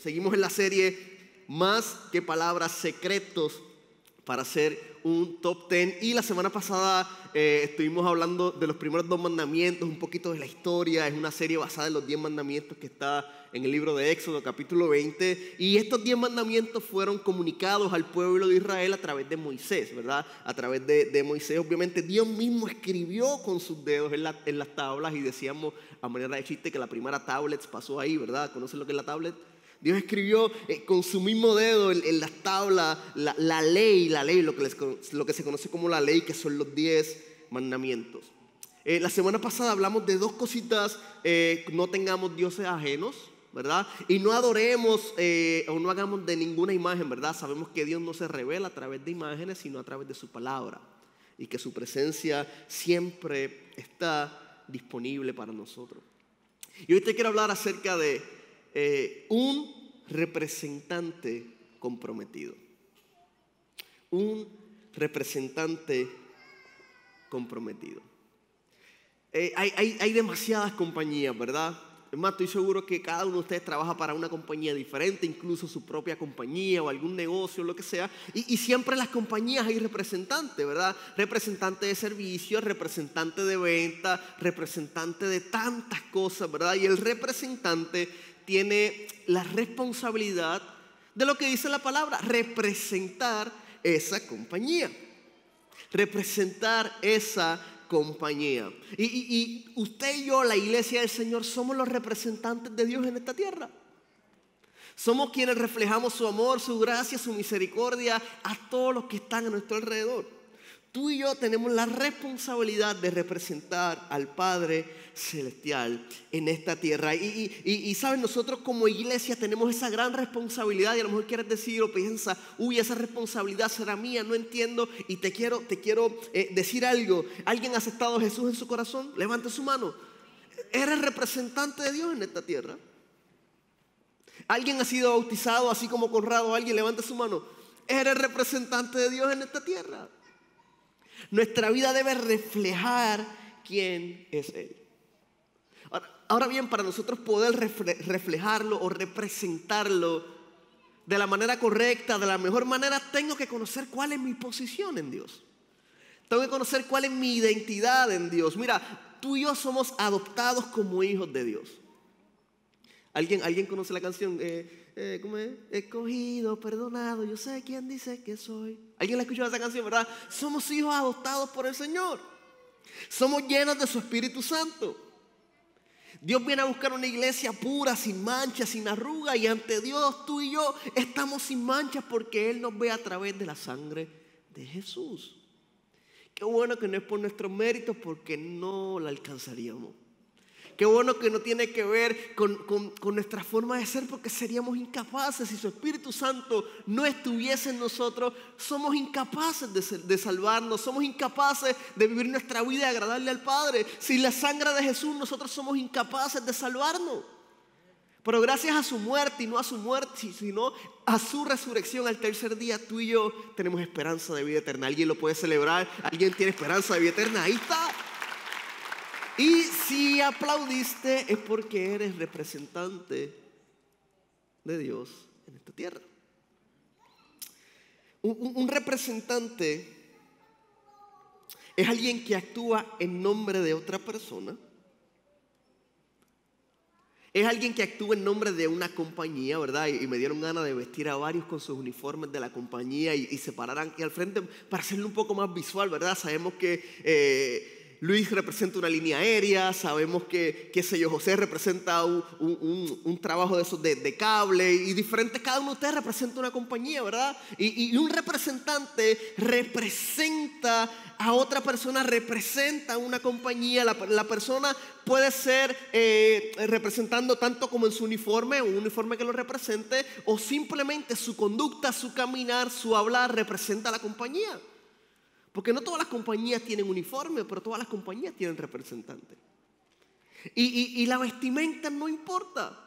Seguimos en la serie Más que palabras secretos para hacer un top 10. Y la semana pasada eh, estuvimos hablando de los primeros dos mandamientos, un poquito de la historia. Es una serie basada en los 10 mandamientos que está en el libro de Éxodo, capítulo 20. Y estos 10 mandamientos fueron comunicados al pueblo de Israel a través de Moisés, ¿verdad? A través de, Moisés, obviamente, Dios mismo escribió con sus dedos en, en las tablas y decíamos a manera de chiste que la primera tablet pasó ahí, ¿verdad? ¿Conocen lo que es la tablet? Dios escribió eh, con su mismo dedo en, las tablas la, ley, la ley, lo que, se conoce como la ley, que son los diez mandamientos. Eh, la semana pasada hablamos de dos cositas, eh, no tengamos dioses ajenos, ¿verdad? Y no adoremos o no hagamos de ninguna imagen, ¿verdad? Sabemos que Dios no se revela a través de imágenes, sino a través de su palabra. Y que su presencia siempre está disponible para nosotros. Y hoy te quiero hablar acerca de eh, un representante comprometido. Un representante comprometido. Eh, hay, demasiadas compañías, ¿verdad? Es más, estoy seguro que cada uno de ustedes trabaja para una compañía diferente, incluso su propia compañía o algún negocio, lo que sea. Y, y siempre en las compañías hay representantes, ¿verdad? Representante de servicios, representante de ventas representante de tantas cosas, ¿verdad? Y el representante tiene la responsabilidad de lo que dice la palabra, representar esa compañía. Representar esa compañía. Y, usted y yo, la iglesia del Señor, somos los representantes de Dios en esta tierra. Somos quienes reflejamos su amor, su gracia, su misericordia a todos los que están a nuestro alrededor tú y yo tenemos la responsabilidad de representar al Padre Celestial en esta tierra. Y, ¿sabes? nosotros como iglesia tenemos esa gran responsabilidad y a lo mejor quieres decir o piensa, uy, esa responsabilidad será mía, no entiendo y te quiero, te quiero eh, decir algo. ¿Alguien ha aceptado a Jesús en su corazón? Levante su mano. Eres representante de Dios en esta tierra. ¿Alguien ha sido bautizado así como Conrado? ¿Alguien levante su mano? Eres representante de Dios en esta tierra. Nuestra vida debe reflejar quién es Él. Ahora bien, para nosotros poder reflejarlo o representarlo de la manera correcta, de la mejor manera, tengo que conocer cuál es mi posición en Dios. Tengo que conocer cuál es mi identidad en Dios. Mira, tú y yo somos adoptados como hijos de Dios. ¿Alguien, ¿alguien conoce la canción? Eh, eh, ¿cómo es? Escogido, perdonado, yo sé quién dice que soy. ¿Alguien la escuchó esa canción, verdad? Somos hijos adoptados por el Señor. Somos llenos de su Espíritu Santo. Dios viene a buscar una iglesia pura, sin manchas, sin arrugas. Y ante Dios, tú y yo estamos sin manchas porque Él nos ve a través de la sangre de Jesús. Qué bueno que no es por nuestros méritos porque no la alcanzaríamos. Qué bueno que no tiene que ver con, nuestra forma de ser porque seríamos incapaces. Si su Espíritu Santo no estuviese en nosotros, somos incapaces de, de salvarnos, somos incapaces de vivir nuestra vida y agradarle al Padre. Sin la sangre de Jesús nosotros somos incapaces de salvarnos. Pero gracias a su muerte y no a su muerte, sino a su resurrección al tercer día, tú y yo tenemos esperanza de vida eterna. Alguien lo puede celebrar, alguien tiene esperanza de vida eterna. Ahí está. Y si aplaudiste es porque eres representante de Dios en esta tierra. Un, representante es alguien que actúa en nombre de otra persona. Es alguien que actúa en nombre de una compañía, ¿verdad? Y, me dieron ganas de vestir a varios con sus uniformes de la compañía y, y se al frente para hacerlo un poco más visual, ¿verdad? Sabemos que... Eh, Luis representa una línea aérea, sabemos que, sé yo, José representa un, trabajo de esos de, cable y diferentes, cada uno de ustedes representa una compañía, ¿verdad? Y, un representante representa a otra persona, representa una compañía, la, persona puede ser eh, representando tanto como en su uniforme, un uniforme que lo represente, o simplemente su conducta, su caminar, su hablar representa a la compañía. Porque no todas las compañías tienen uniforme, pero todas las compañías tienen representantes. y la vestimenta no importa.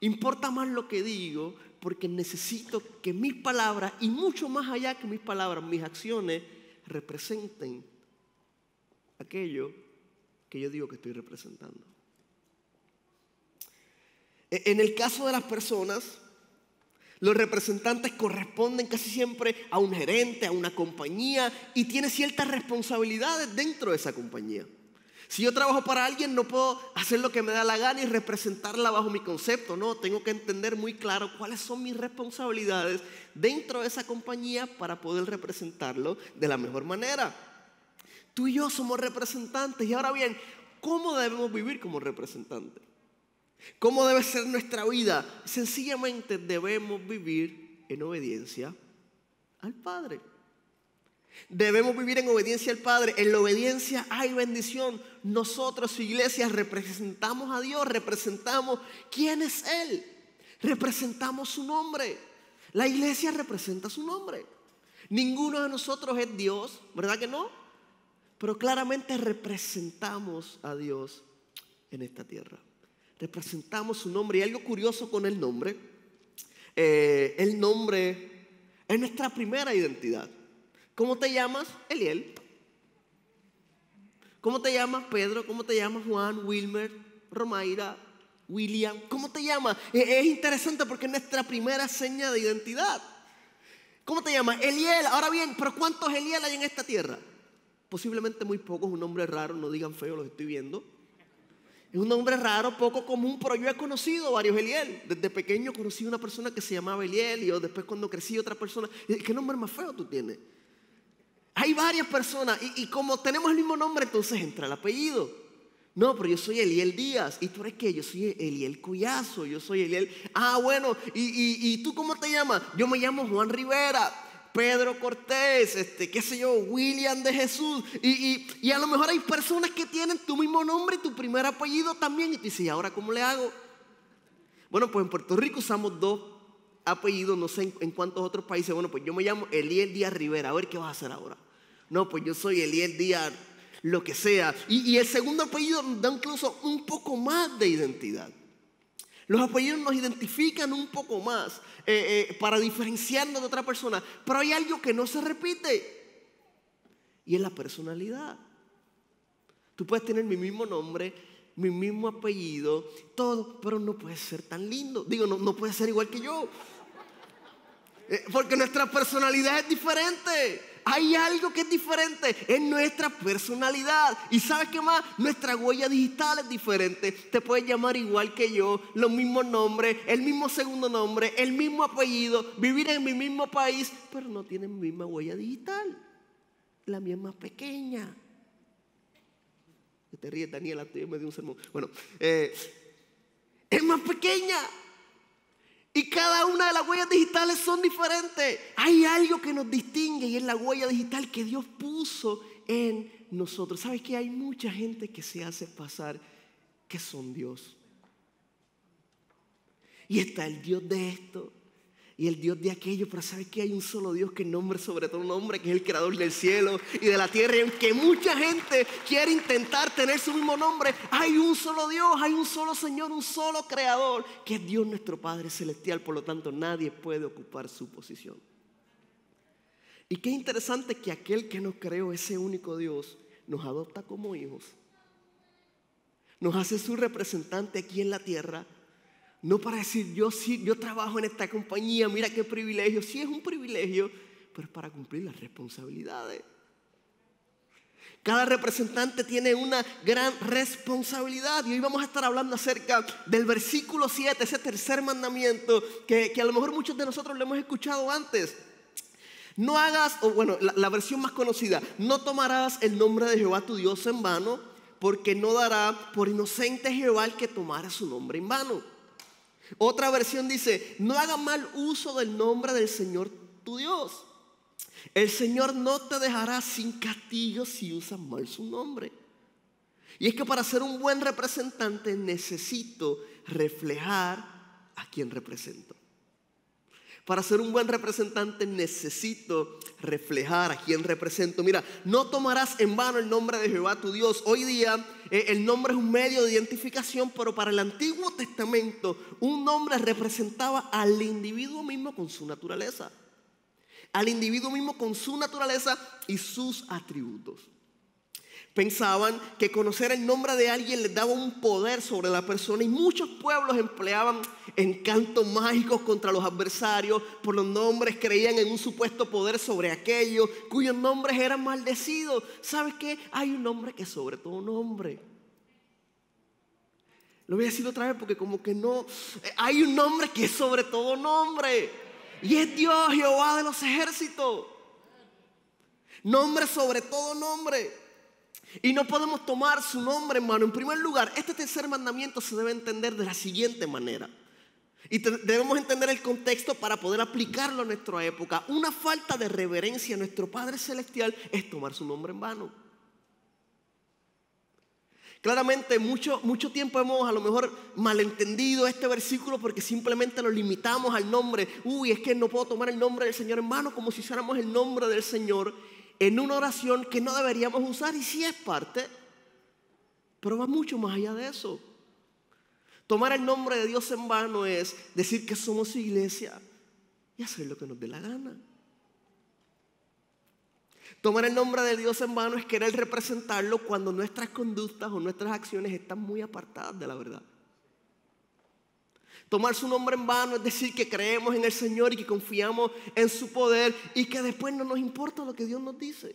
Importa más lo que digo, porque necesito que mis palabras, y mucho más allá que mis palabras, mis acciones, representen aquello que yo digo que estoy representando. E, en el caso de las personas, los representantes corresponden casi siempre a un gerente, a una compañía y tiene ciertas responsabilidades dentro de esa compañía. Si yo trabajo para alguien, no puedo hacer lo que me da la gana y representarla bajo mi concepto. No, tengo que entender muy claro cuáles son mis responsabilidades dentro de esa compañía para poder representarlo de la mejor manera. Tú y yo somos representantes. Y ahora bien, ¿cómo debemos vivir como representantes? ¿Cómo debe ser nuestra vida? Sencillamente debemos vivir en obediencia al Padre. Debemos vivir en obediencia al Padre. En la obediencia hay bendición. Nosotros, su iglesia, representamos a Dios, representamos quién es Él. Representamos su nombre. La iglesia representa su nombre. Ninguno de nosotros es Dios, ¿verdad que no? Pero claramente representamos a Dios en esta tierra representamos su nombre. Y algo curioso con el nombre, eh, el nombre es nuestra primera identidad. ¿Cómo te llamas? Eliel. ¿Cómo te llamas Pedro? ¿Cómo te llamas Juan, Wilmer, Romaira, William? ¿Cómo te llamas? E, es interesante porque es nuestra primera seña de identidad. ¿Cómo te llamas? Eliel. Ahora bien, ¿pero cuántos Eliel hay en esta tierra? Posiblemente muy pocos, un nombre raro, no digan feo, los estoy viendo un nombre raro, poco común, pero yo he conocido varios Eliel. Desde pequeño conocí una persona que se llamaba Eliel y después cuando crecí otra persona. ¿Qué nombre más feo tú tienes? Hay varias personas y, como tenemos el mismo nombre, entonces entra el apellido. No, pero yo soy Eliel Díaz. ¿Y tú eres qué? Yo soy Eliel cuyazo Yo soy Eliel. Ah, bueno. ¿Y, y tú cómo te llamas? Yo me llamo Juan Rivera. Pedro Cortés, este, qué sé yo, William de Jesús. Y, a lo mejor hay personas que tienen tu mismo nombre y tu primer apellido también. Y tú dices, ahora cómo le hago? Bueno, pues en Puerto Rico usamos dos apellidos, no sé en, cuántos otros países. Bueno, pues yo me llamo Eliel Díaz Rivera, a ver qué vas a hacer ahora. No, pues yo soy Eliel Díaz, lo que sea. Y, y el segundo apellido da incluso un poco más de identidad. Los apellidos nos identifican un poco más eh, eh, para diferenciarnos de otra persona, pero hay algo que no se repite y es la personalidad. Tú puedes tener mi mismo nombre, mi mismo apellido, todo, pero no puedes ser tan lindo. Digo, no, no puedes ser igual que yo. Eh, porque nuestra personalidad es diferente. Hay algo que es diferente en nuestra personalidad. Y sabes qué más? Nuestra huella digital es diferente. Te puedes llamar igual que yo, los mismos nombres, el mismo segundo nombre, el mismo apellido, vivir en mi mismo país, pero no tienen mi misma huella digital. La mía es más pequeña. Te ríes, Daniela, me dio un sermón. Bueno, eh, es más pequeña. Y cada una de las huellas digitales son diferentes. Hay algo que nos distingue y es la huella digital que Dios puso en nosotros. ¿Sabes que hay mucha gente que se hace pasar que son Dios? Y está el Dios de esto, y el Dios de aquello, pero ¿sabe que hay un solo Dios que nombre sobre todo un nombre, que es el creador del cielo y de la tierra, y aunque mucha gente quiere intentar tener su mismo nombre, hay un solo Dios, hay un solo Señor, un solo creador, que es Dios nuestro Padre Celestial, por lo tanto nadie puede ocupar su posición. Y qué interesante que aquel que nos creó, ese único Dios, nos adopta como hijos, nos hace su representante aquí en la tierra, no para decir, yo sí, yo trabajo en esta compañía, mira qué privilegio. Sí es un privilegio, pero es para cumplir las responsabilidades. Cada representante tiene una gran responsabilidad. Y hoy vamos a estar hablando acerca del versículo 7, ese tercer mandamiento que, a lo mejor muchos de nosotros lo hemos escuchado antes. No hagas, o bueno, la, la versión más conocida, no tomarás el nombre de Jehová tu Dios en vano, porque no dará por inocente Jehová el que tomara su nombre en vano. Otra versión dice, no haga mal uso del nombre del Señor tu Dios. El Señor no te dejará sin castigo si usas mal su nombre. Y es que para ser un buen representante necesito reflejar a quien represento. Para ser un buen representante necesito reflejar a quien represento. Mira, no tomarás en vano el nombre de Jehová tu Dios. Hoy día eh, el nombre es un medio de identificación, pero para el Antiguo Testamento un nombre representaba al individuo mismo con su naturaleza. Al individuo mismo con su naturaleza y sus atributos pensaban que conocer el nombre de alguien les daba un poder sobre la persona y muchos pueblos empleaban encantos mágicos contra los adversarios por los nombres, creían en un supuesto poder sobre aquellos cuyos nombres eran maldecidos. ¿Sabes qué? Hay un nombre que sobre todo nombre. Lo voy a decir otra vez porque como que no, hay un nombre que es sobre todo nombre y es Dios, Jehová de los ejércitos. Nombre sobre todo nombre. Y no podemos tomar su nombre en mano. En primer lugar, este tercer mandamiento se debe entender de la siguiente manera. Y debemos entender el contexto para poder aplicarlo a nuestra época. Una falta de reverencia a nuestro Padre Celestial es tomar su nombre en vano. Claramente, mucho, mucho tiempo hemos a lo mejor malentendido este versículo porque simplemente lo limitamos al nombre. Uy, es que no puedo tomar el nombre del Señor en mano como si hiciéramos el nombre del Señor en una oración que no deberíamos usar y si es parte, pero va mucho más allá de eso. Tomar el nombre de Dios en vano es decir que somos iglesia y hacer lo que nos dé la gana. Tomar el nombre de Dios en vano es querer representarlo cuando nuestras conductas o nuestras acciones están muy apartadas de la verdad. Tomar su nombre en vano es decir que creemos en el Señor y que confiamos en su poder y que después no nos importa lo que Dios nos dice.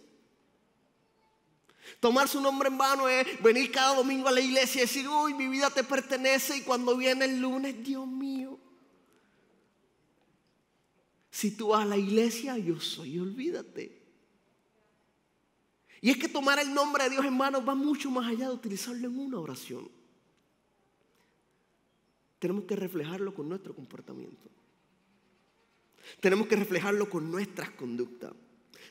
Tomar su nombre en vano es venir cada domingo a la iglesia y decir, uy, mi vida te pertenece y cuando viene el lunes, Dios mío. Si tú vas a la iglesia, yo soy, olvídate. Y es que tomar el nombre de Dios en vano va mucho más allá de utilizarlo en una oración tenemos que reflejarlo con nuestro comportamiento. Tenemos que reflejarlo con nuestras conductas.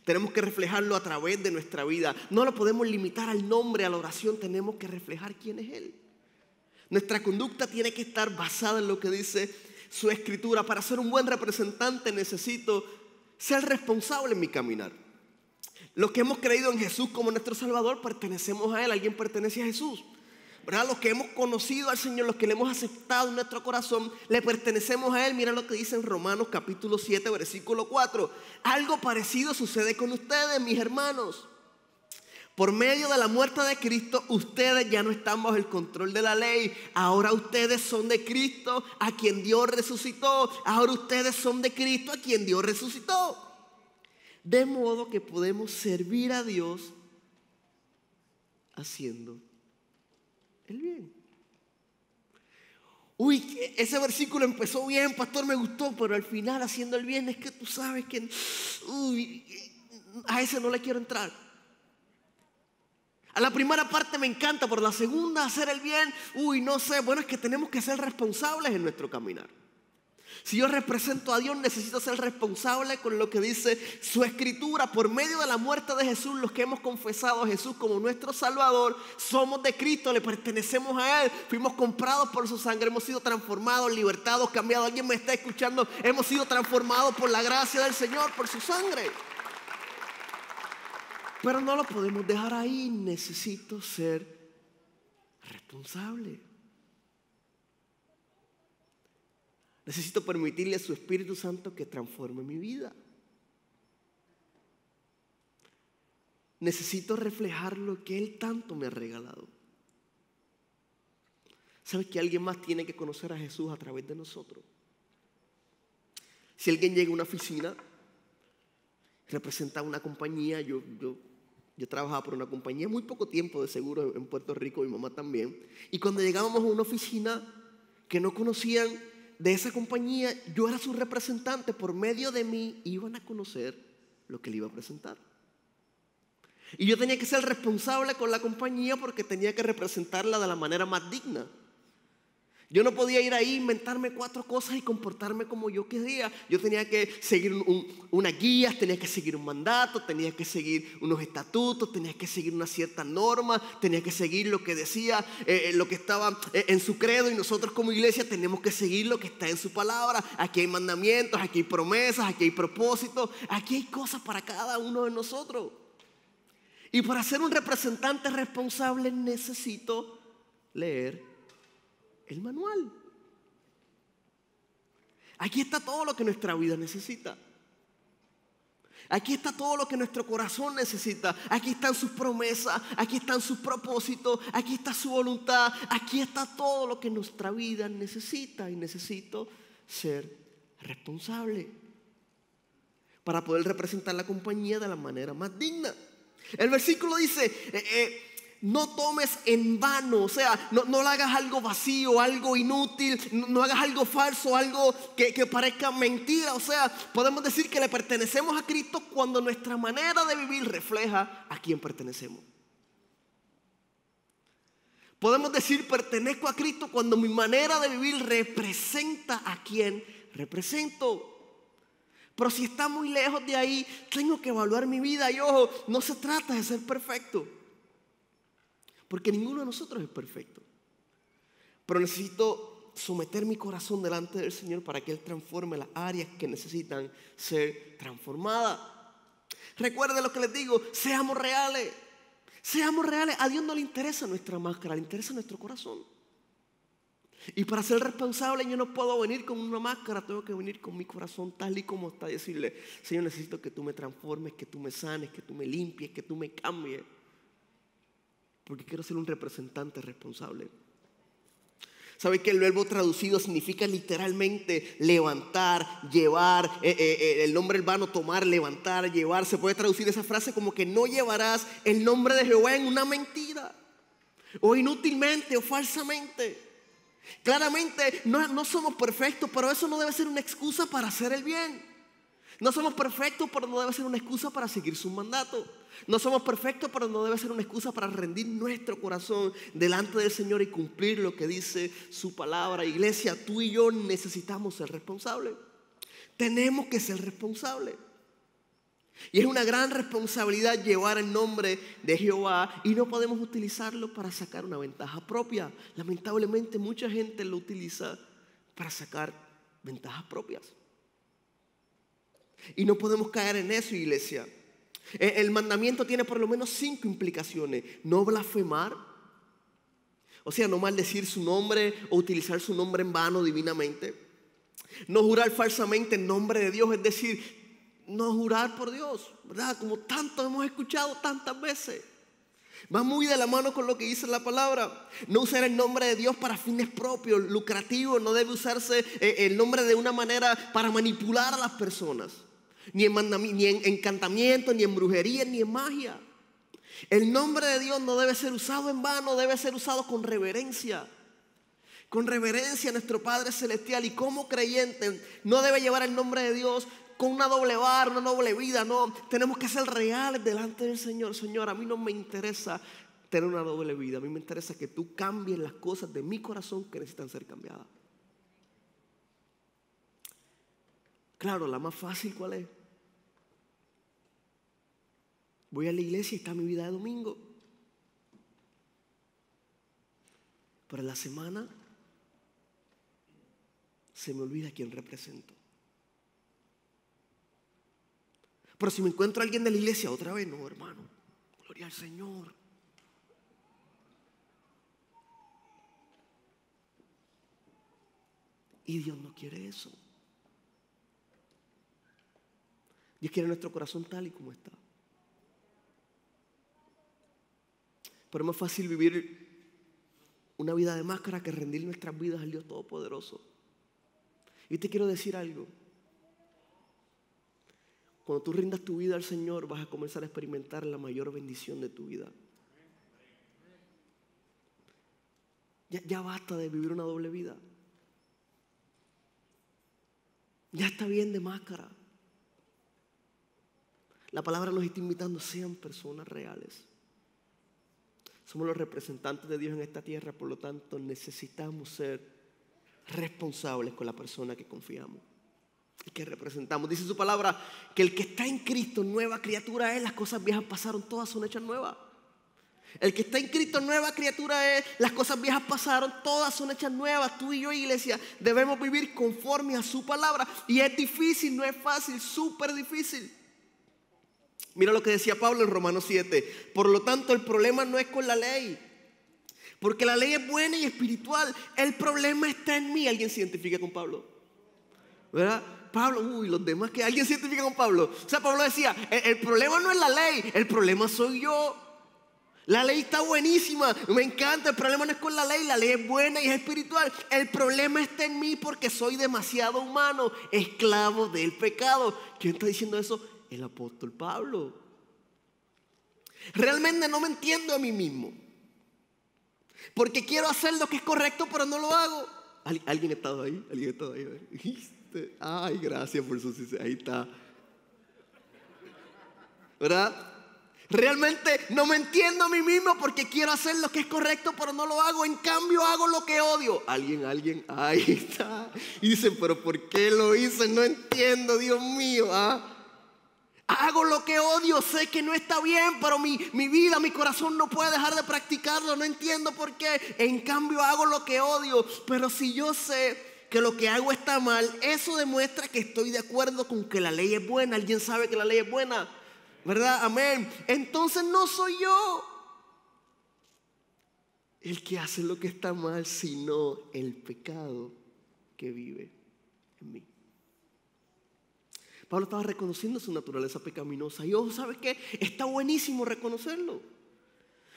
Tenemos que reflejarlo a través de nuestra vida. No lo podemos limitar al nombre, a la oración. Tenemos que reflejar quién es Él. Nuestra conducta tiene que estar basada en lo que dice su escritura. Para ser un buen representante necesito ser responsable en mi caminar. Los que hemos creído en Jesús como nuestro Salvador pertenecemos a Él. Alguien pertenece a Jesús. Los que hemos conocido al Señor, los que le hemos aceptado en nuestro corazón, le pertenecemos a Él. Mira lo que dice en Romanos capítulo 7, versículo 4. Algo parecido sucede con ustedes, mis hermanos. Por medio de la muerte de Cristo, ustedes ya no están bajo el control de la ley. Ahora ustedes son de Cristo, a quien Dios resucitó. Ahora ustedes son de Cristo, a quien Dios resucitó. De modo que podemos servir a Dios haciendo el bien. Uy, ese versículo empezó bien, pastor, me gustó, pero al final haciendo el bien es que tú sabes que a ese no le quiero entrar. A la primera parte me encanta, pero la segunda, hacer el bien, uy, no sé, bueno, es que tenemos que ser responsables en nuestro caminar. Si yo represento a Dios, necesito ser responsable con lo que dice su escritura. Por medio de la muerte de Jesús, los que hemos confesado a Jesús como nuestro Salvador, somos de Cristo, le pertenecemos a Él, fuimos comprados por su sangre, hemos sido transformados, libertados, cambiados. Alguien me está escuchando, hemos sido transformados por la gracia del Señor, por su sangre. Pero no lo podemos dejar ahí, necesito ser responsable. Necesito permitirle a su Espíritu Santo que transforme mi vida. Necesito reflejar lo que Él tanto me ha regalado. ¿Sabes que alguien más tiene que conocer a Jesús a través de nosotros? Si alguien llega a una oficina, representa una compañía, yo, yo, yo trabajaba por una compañía muy poco tiempo de seguro en Puerto Rico, mi mamá también, y cuando llegábamos a una oficina que no conocían, de esa compañía, yo era su representante, por medio de mí iban a conocer lo que le iba a presentar. Y yo tenía que ser responsable con la compañía porque tenía que representarla de la manera más digna. Yo no podía ir ahí, inventarme cuatro cosas y comportarme como yo quería. Yo tenía que seguir unas guías, tenía que seguir un mandato, tenía que seguir unos estatutos, tenía que seguir una cierta norma, tenía que seguir lo que decía, eh, eh, lo que estaba eh, en su credo. Y nosotros como iglesia tenemos que seguir lo que está en su palabra. Aquí hay mandamientos, aquí hay promesas, aquí hay propósitos, aquí hay cosas para cada uno de nosotros. Y para ser un representante responsable necesito leer el manual. Aquí está todo lo que nuestra vida necesita. Aquí está todo lo que nuestro corazón necesita. Aquí están sus promesas, aquí están sus propósitos, aquí está su voluntad, aquí está todo lo que nuestra vida necesita y necesito ser responsable para poder representar la compañía de la manera más digna. El versículo dice, eh, eh, no tomes en vano, o sea, no, le hagas algo vacío, algo inútil, no, hagas algo falso, algo que, que, parezca mentira. O sea, podemos decir que le pertenecemos a Cristo cuando nuestra manera de vivir refleja a quien pertenecemos. Podemos decir pertenezco a Cristo cuando mi manera de vivir representa a quien represento. Pero si está muy lejos de ahí, tengo que evaluar mi vida y ojo, no se trata de ser perfecto porque ninguno de nosotros es perfecto. Pero necesito someter mi corazón delante del Señor para que Él transforme las áreas que necesitan ser transformadas. Recuerden lo que les digo, seamos reales. Seamos reales, a Dios no le interesa nuestra máscara, le interesa nuestro corazón. Y para ser responsable yo no puedo venir con una máscara, tengo que venir con mi corazón tal y como está, decirle, Señor, necesito que tú me transformes, que tú me sanes, que tú me limpies, que tú me cambies porque quiero ser un representante responsable. ¿Sabe que el verbo traducido significa literalmente levantar, llevar, eh, eh, eh, el nombre vano tomar, levantar, llevar? Se puede traducir esa frase como que no llevarás el nombre de Jehová en una mentira, o inútilmente, o falsamente. Claramente no, no somos perfectos, pero eso no debe ser una excusa para hacer el bien. No somos perfectos, pero no debe ser una excusa para seguir su mandato. No somos perfectos, pero no debe ser una excusa para rendir nuestro corazón delante del Señor y cumplir lo que dice su palabra. Iglesia, tú y yo necesitamos ser responsables. Tenemos que ser responsables. Y es una gran responsabilidad llevar el nombre de Jehová y no podemos utilizarlo para sacar una ventaja propia. Lamentablemente mucha gente lo utiliza para sacar ventajas propias. Y no podemos caer en eso, iglesia. E, el mandamiento tiene por lo menos cinco implicaciones. No blasfemar, o sea, no maldecir su nombre o utilizar su nombre en vano divinamente. No jurar falsamente en nombre de Dios, es decir, no jurar por Dios, ¿verdad? Como tanto hemos escuchado tantas veces. Va muy de la mano con lo que dice la palabra. No usar el nombre de Dios para fines propios, lucrativos. No debe usarse eh, el nombre de una manera para manipular a las personas ni en, ni en encantamiento, ni en brujería, ni en magia. El nombre de Dios no debe ser usado en vano, debe ser usado con reverencia. Con reverencia a nuestro Padre Celestial y como creyente no debe llevar el nombre de Dios con una doble barra, una doble vida, no. Tenemos que ser reales delante del Señor. Señor, a mí no me interesa tener una doble vida, a mí me interesa que tú cambies las cosas de mi corazón que necesitan ser cambiadas. Claro, la más fácil cuál es. Voy a la iglesia y está mi vida de domingo. Pero la semana se me olvida quién represento. Pero si me encuentro alguien de la iglesia otra vez, no, hermano. Gloria al Señor. Y Dios no quiere eso. Dios quiere nuestro corazón tal y como está. Pero es más fácil vivir una vida de máscara que rendir nuestras vidas al Dios Todopoderoso. Y te quiero decir algo. Cuando tú rindas tu vida al Señor, vas a comenzar a experimentar la mayor bendición de tu vida. Ya, ya basta de vivir una doble vida. Ya está bien de máscara. La palabra nos está invitando, sean personas reales. Somos los representantes de Dios en esta tierra, por lo tanto necesitamos ser responsables con la persona que confiamos y que representamos. Dice su palabra que el que está en Cristo, nueva criatura es, las cosas viejas pasaron, todas son hechas nuevas. El que está en Cristo, nueva criatura es, las cosas viejas pasaron, todas son hechas nuevas. Tú y yo, iglesia, debemos vivir conforme a su palabra. Y es difícil, no es fácil, súper difícil. Mira lo que decía Pablo en Romanos 7. Por lo tanto, el problema no es con la ley. Porque la ley es buena y espiritual. El problema está en mí. ¿Alguien se identifica con Pablo? ¿Verdad? Pablo, uy, los demás que alguien se identifica con Pablo. O sea, Pablo decía, el, el, problema no es la ley, el problema soy yo. La ley está buenísima, me encanta, el problema no es con la ley, la ley es buena y es espiritual. El problema está en mí porque soy demasiado humano, esclavo del pecado. ¿Quién está diciendo eso? el apóstol Pablo. Realmente no me entiendo a mí mismo. Porque quiero hacer lo que es correcto, pero no lo hago. ¿Alguien ha estado ahí? ¿Alguien ha estado ahí? Ay, gracias por su... Ahí está. ¿Verdad? Realmente no me entiendo a mí mismo porque quiero hacer lo que es correcto, pero no lo hago. En cambio, hago lo que odio. Alguien, alguien, ahí está. Y dice, pero ¿por qué lo hice? No entiendo, Dios mío. ¿ah? Hago lo que odio, sé que no está bien, pero mi, mi, vida, mi corazón no puede dejar de practicarlo, no entiendo por qué. En cambio, hago lo que odio, pero si yo sé que lo que hago está mal, eso demuestra que estoy de acuerdo con que la ley es buena. ¿Alguien sabe que la ley es buena? ¿Verdad? Amén. Entonces no soy yo el que hace lo que está mal, sino el pecado que vive en mí. Pablo estaba reconociendo su naturaleza pecaminosa. Y ojo, ¿sabes qué? Está buenísimo reconocerlo.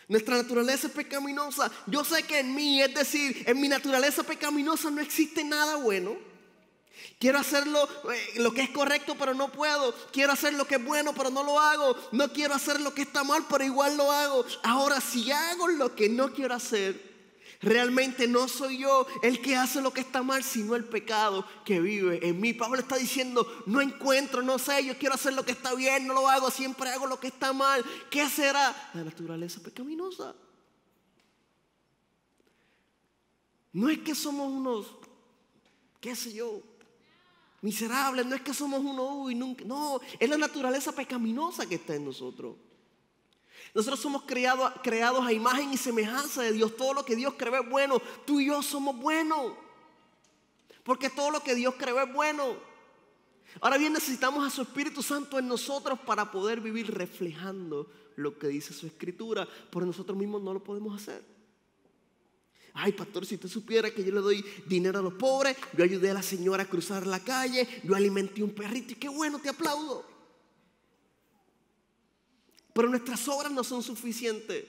Nuestra naturaleza es pecaminosa. Yo sé que en mí, es decir, en mi naturaleza pecaminosa no existe nada bueno. Quiero hacer eh, lo, que es correcto, pero no puedo. Quiero hacer lo que es bueno, pero no lo hago. No quiero hacer lo que está mal, pero igual lo hago. Ahora, si hago lo que no quiero hacer, Realmente no soy yo el que hace lo que está mal, sino el pecado que vive en mí. Pablo está diciendo, no encuentro, no sé, yo quiero hacer lo que está bien, no lo hago, siempre hago lo que está mal. ¿Qué será? La naturaleza pecaminosa. No es que somos unos, qué sé yo, miserables, no es que somos unos, uy, nunca, no, es la naturaleza pecaminosa que está en nosotros. Nosotros somos creados a imagen y semejanza de Dios. Todo lo que Dios creó es bueno. Tú y yo somos buenos. Porque todo lo que Dios creó es bueno. Ahora bien, necesitamos a su Espíritu Santo en nosotros para poder vivir reflejando lo que dice su escritura. Por nosotros mismos no lo podemos hacer. Ay, pastor, si usted supiera que yo le doy dinero a los pobres, yo ayudé a la señora a cruzar la calle, yo alimenté un perrito y qué bueno, te aplaudo. Pero nuestras obras no son suficientes.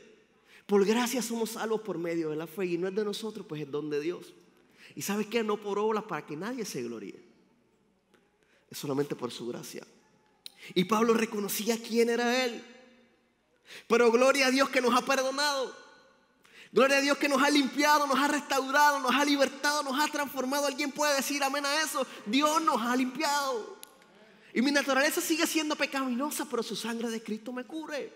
Por gracia somos salvos por medio de la fe y no es de nosotros, pues es don de Dios. Y sabes que no por obras para que nadie se gloríe. Es solamente por su gracia. Y Pablo reconocía quién era él. Pero gloria a Dios que nos ha perdonado. Gloria a Dios que nos ha limpiado, nos ha restaurado, nos ha libertado, nos ha transformado. ¿Alguien puede decir amén a eso? Dios nos ha limpiado. Y mi naturaleza sigue siendo pecaminosa, pero su sangre de Cristo me cubre.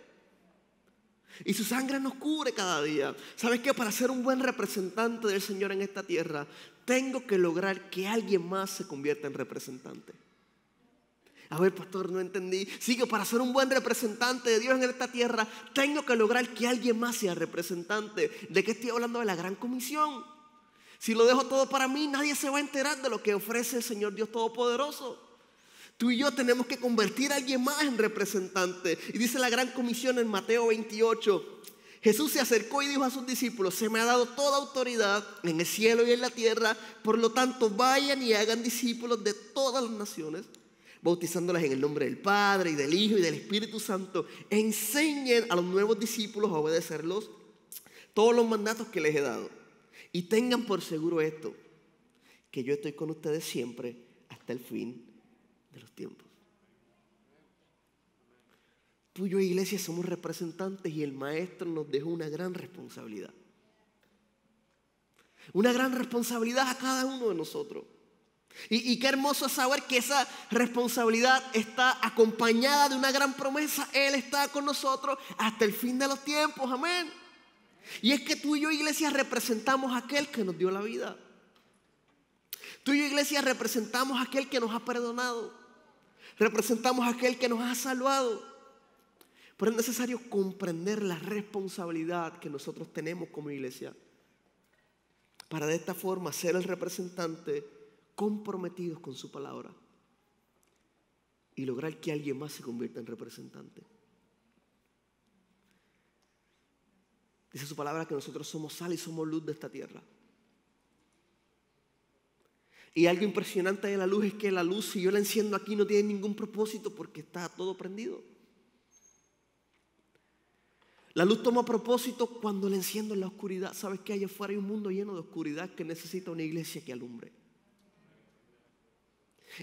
Y su sangre nos cubre cada día. ¿Sabes qué? Para ser un buen representante del Señor en esta tierra, tengo que lograr que alguien más se convierta en representante. A ver, pastor, no entendí. Sigue, para ser un buen representante de Dios en esta tierra, tengo que lograr que alguien más sea representante. ¿De qué estoy hablando? De la gran comisión. Si lo dejo todo para mí, nadie se va a enterar de lo que ofrece el Señor Dios Todopoderoso. Tú y yo tenemos que convertir a alguien más en representante. Y dice la gran comisión en Mateo 28. Jesús se acercó y dijo a sus discípulos, se me ha dado toda autoridad en el cielo y en la tierra, por lo tanto vayan y hagan discípulos de todas las naciones, bautizándolas en el nombre del Padre y del Hijo y del Espíritu Santo. enseñen a los nuevos discípulos a obedecerlos todos los mandatos que les he dado. Y tengan por seguro esto, que yo estoy con ustedes siempre hasta el fin de los tiempos. Tú y yo, iglesia, somos representantes y el maestro nos dejó una gran responsabilidad. Una gran responsabilidad a cada uno de nosotros. Y, y, qué hermoso saber que esa responsabilidad está acompañada de una gran promesa. Él está con nosotros hasta el fin de los tiempos. Amén. Y es que tú y yo, iglesia, representamos a aquel que nos dio la vida. Tú y iglesia, representamos a aquel que nos ha perdonado. Representamos a aquel que nos ha salvado. Pero es necesario comprender la responsabilidad que nosotros tenemos como iglesia para de esta forma ser el representante comprometidos con su palabra y lograr que alguien más se convierta en representante. Dice su palabra que nosotros somos sal y somos luz de esta tierra. Y algo impresionante de la luz es que la luz, si yo la enciendo aquí, no tiene ningún propósito porque está todo prendido. La luz toma propósito cuando la enciendo en la oscuridad. ¿Sabes que Allá afuera hay un mundo lleno de oscuridad que necesita una iglesia que alumbre.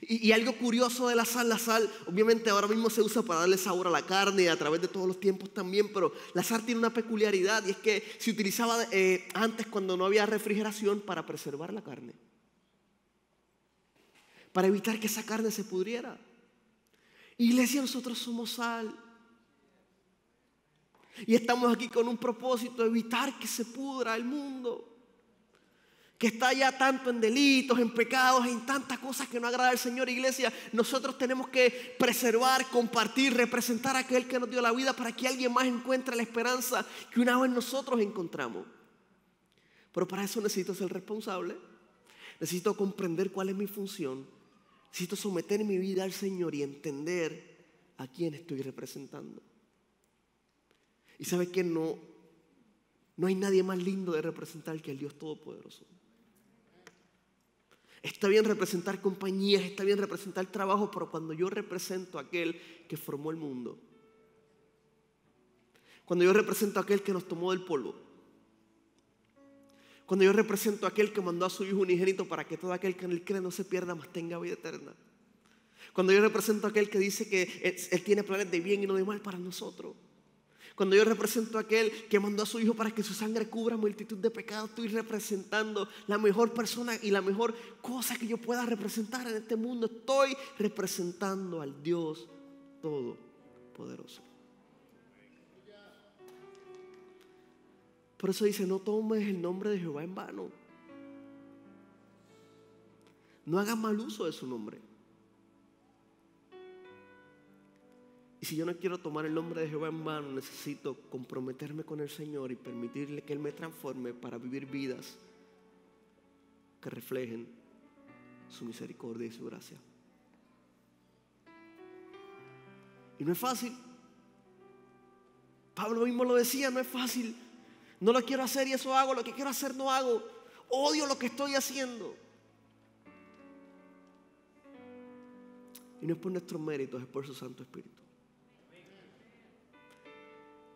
Y, algo curioso de la sal, la sal obviamente ahora mismo se usa para darle sabor a la carne a través de todos los tiempos también, pero la sal tiene una peculiaridad y es que se utilizaba eh, antes cuando no había refrigeración para preservar la carne para evitar que esa carne se pudriera. Iglesia, nosotros somos sal. Y estamos aquí con un propósito, evitar que se pudra el mundo. Que está ya tanto en delitos, en pecados, en tantas cosas que no agrada al Señor. Iglesia, nosotros tenemos que preservar, compartir, representar a aquel que nos dio la vida para que alguien más encuentre la esperanza que una vez nosotros encontramos. Pero para eso necesito ser responsable. Necesito comprender cuál es mi función Necesito someter mi vida al Señor y entender a quién estoy representando. Y sabe que no, no hay nadie más lindo de representar que el Dios Todopoderoso. Está bien representar compañías, está bien representar trabajo, pero cuando yo represento a aquel que formó el mundo, cuando yo represento a aquel que nos tomó del polvo, cuando yo represento a aquel que mandó a su Hijo unigénito para que todo aquel que en él cree no se pierda, mas tenga vida eterna. Cuando yo represento a aquel que dice que él, tiene planes de bien y no de mal para nosotros. Cuando yo represento a aquel que mandó a su hijo para que su sangre cubra multitud de pecados, estoy representando la mejor persona y la mejor cosa que yo pueda representar en este mundo. Estoy representando al Dios Todopoderoso. Por eso dice, no tomes el nombre de Jehová en vano. No hagas mal uso de su nombre. Y si yo no quiero tomar el nombre de Jehová en vano, necesito comprometerme con el Señor y permitirle que Él me transforme para vivir vidas que reflejen su misericordia y su gracia. Y no es fácil. Pablo mismo lo decía, no es fácil. No lo quiero hacer y eso hago, lo que quiero hacer no hago. Odio lo que estoy haciendo. Y no es por nuestros méritos, es por su Santo Espíritu.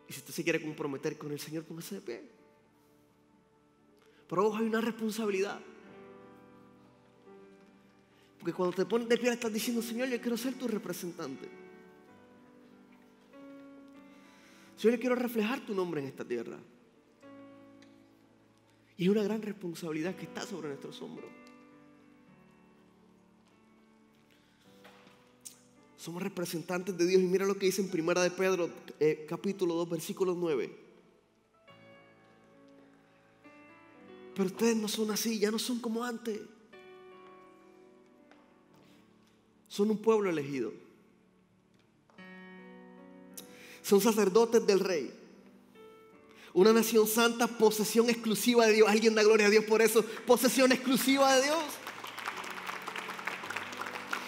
Y si usted se quiere comprometer con el Señor, póngase de pie. Pero ojo, hay una responsabilidad. Porque cuando te pones de pie, estás diciendo, Señor, yo quiero ser tu representante. Señor, yo quiero reflejar tu nombre en esta tierra. Y una gran responsabilidad que está sobre nuestros hombros. Somos representantes de Dios. Y mira lo que dice en Primera de Pedro, eh, capítulo 2, versículo 9. Pero ustedes no son así, ya no son como antes. Son un pueblo elegido. Son sacerdotes del rey. Una nación santa, posesión exclusiva de Dios. Alguien da gloria a Dios por eso. Posesión exclusiva de Dios.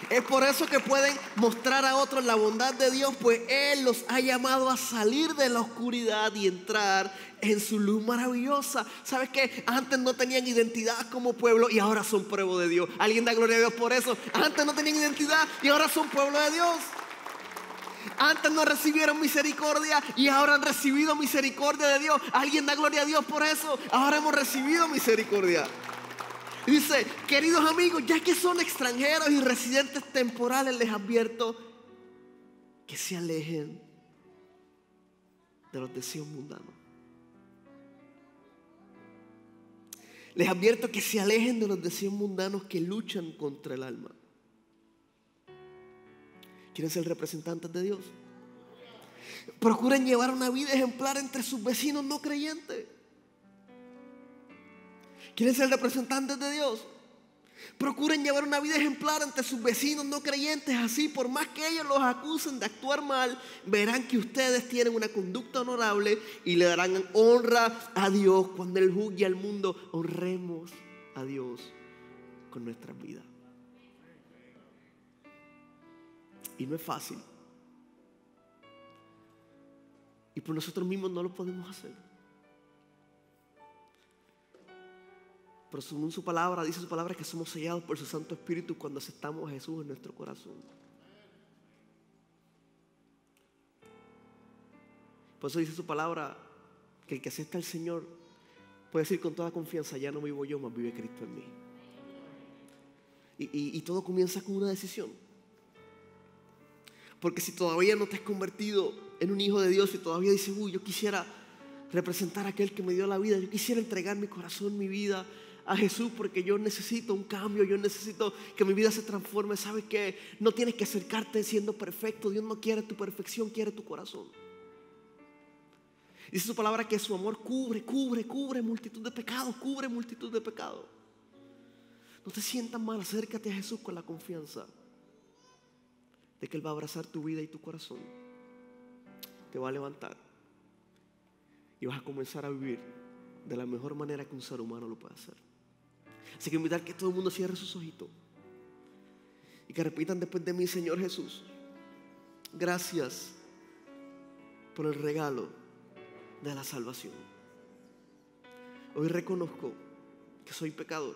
Es por eso que pueden mostrar a otros la bondad de Dios, pues Él los ha llamado a salir de la oscuridad y entrar en su luz maravillosa. ¿Sabes qué? Antes no tenían identidad como pueblo y ahora son pueblo de Dios. Alguien da gloria a Dios por eso. Antes no tenían identidad y ahora son pueblo de Dios. Antes no recibieron misericordia y ahora han recibido misericordia de Dios. ¿Alguien da gloria a Dios por eso? Ahora hemos recibido misericordia. Dice, queridos amigos, ya que son extranjeros y residentes temporales, les advierto que se alejen de los deseos mundanos. Les advierto que se alejen de los deseos mundanos que luchan contra el alma. ¿Quieren ser representantes de Dios? Procuren llevar una vida ejemplar entre sus vecinos no creyentes. ¿Quieren ser representantes de Dios? Procuren llevar una vida ejemplar entre sus vecinos no creyentes. Así, por más que ellos los acusen de actuar mal, verán que ustedes tienen una conducta honorable y le darán honra a Dios. Cuando Él juzgue al mundo, honremos a Dios con nuestras vidas. Y no es fácil. Y por nosotros mismos no lo podemos hacer. Pero según su palabra, dice su palabra que somos sellados por su Santo Espíritu cuando aceptamos a Jesús en nuestro corazón. Por eso dice su palabra que el que acepta al Señor puede decir con toda confianza, ya no vivo yo, más vive Cristo en mí. Y, y todo comienza con una decisión. Porque si todavía no te has convertido en un hijo de Dios y todavía dices, uy, yo quisiera representar a aquel que me dio la vida, yo quisiera entregar mi corazón, mi vida a Jesús porque yo necesito un cambio, yo necesito que mi vida se transforme, sabes que no tienes que acercarte siendo perfecto, Dios no quiere tu perfección, quiere tu corazón. Dice su palabra que su amor cubre, cubre, cubre multitud de pecados, cubre multitud de pecados. No te sientas mal, acércate a Jesús con la confianza es que Él va a abrazar tu vida y tu corazón. Te va a levantar y vas a comenzar a vivir de la mejor manera que un ser humano lo puede hacer. Así que invitar que todo el mundo cierre sus ojitos y que repitan después de mí, Señor Jesús, gracias por el regalo de la salvación. Hoy reconozco que soy pecador.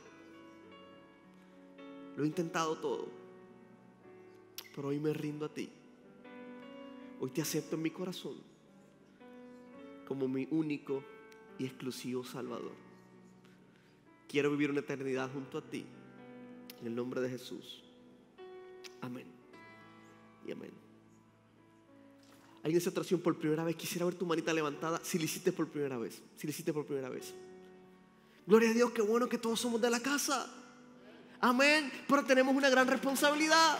Lo he intentado todo pero hoy me rindo a ti. Hoy te acepto en mi corazón como mi único y exclusivo Salvador. Quiero vivir una eternidad junto a ti. En el nombre de Jesús. Amén. Y amén. Alguien esa atracción por primera vez. Quisiera ver tu manita levantada si lo hiciste por primera vez. Si lo hiciste por primera vez. Gloria a Dios, qué bueno que todos somos de la casa. Amén. Pero tenemos una gran responsabilidad.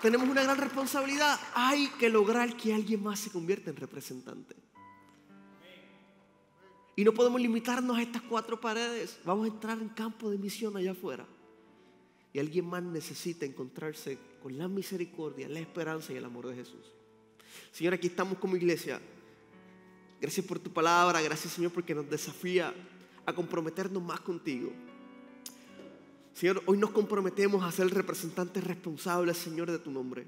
tenemos una gran responsabilidad. Hay que lograr que alguien más se convierta en representante. Y no podemos limitarnos a estas cuatro paredes. Vamos a entrar en campo de misión allá afuera. Y alguien más necesita encontrarse con la misericordia, la esperanza y el amor de Jesús. Señor, aquí estamos como iglesia. Gracias por tu palabra. Gracias, Señor, porque nos desafía a comprometernos más contigo Señor, hoy nos comprometemos a ser representantes responsables, Señor, de tu nombre.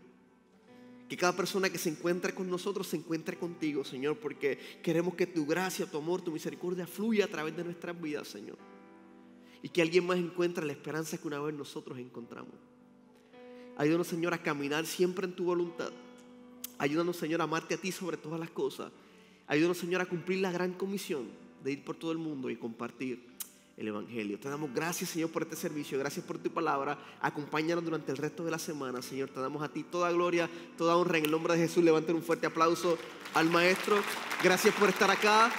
Que cada persona que se encuentre con nosotros se encuentre contigo, Señor, porque queremos que tu gracia, tu amor, tu misericordia fluya a través de nuestras vidas, Señor. Y que alguien más encuentre la esperanza que una vez nosotros encontramos. Ayúdanos, Señor, a caminar siempre en tu voluntad. Ayúdanos, Señor, a amarte a ti sobre todas las cosas. Ayúdanos, Señor, a cumplir la gran comisión de ir por todo el mundo y compartir el Evangelio. Te damos gracias, Señor, por este servicio. Gracias por tu palabra. Acompáñanos durante el resto de la semana, Señor. Te damos a ti toda gloria, toda honra en el nombre de Jesús. Levanten un fuerte aplauso al Maestro. Gracias por estar acá.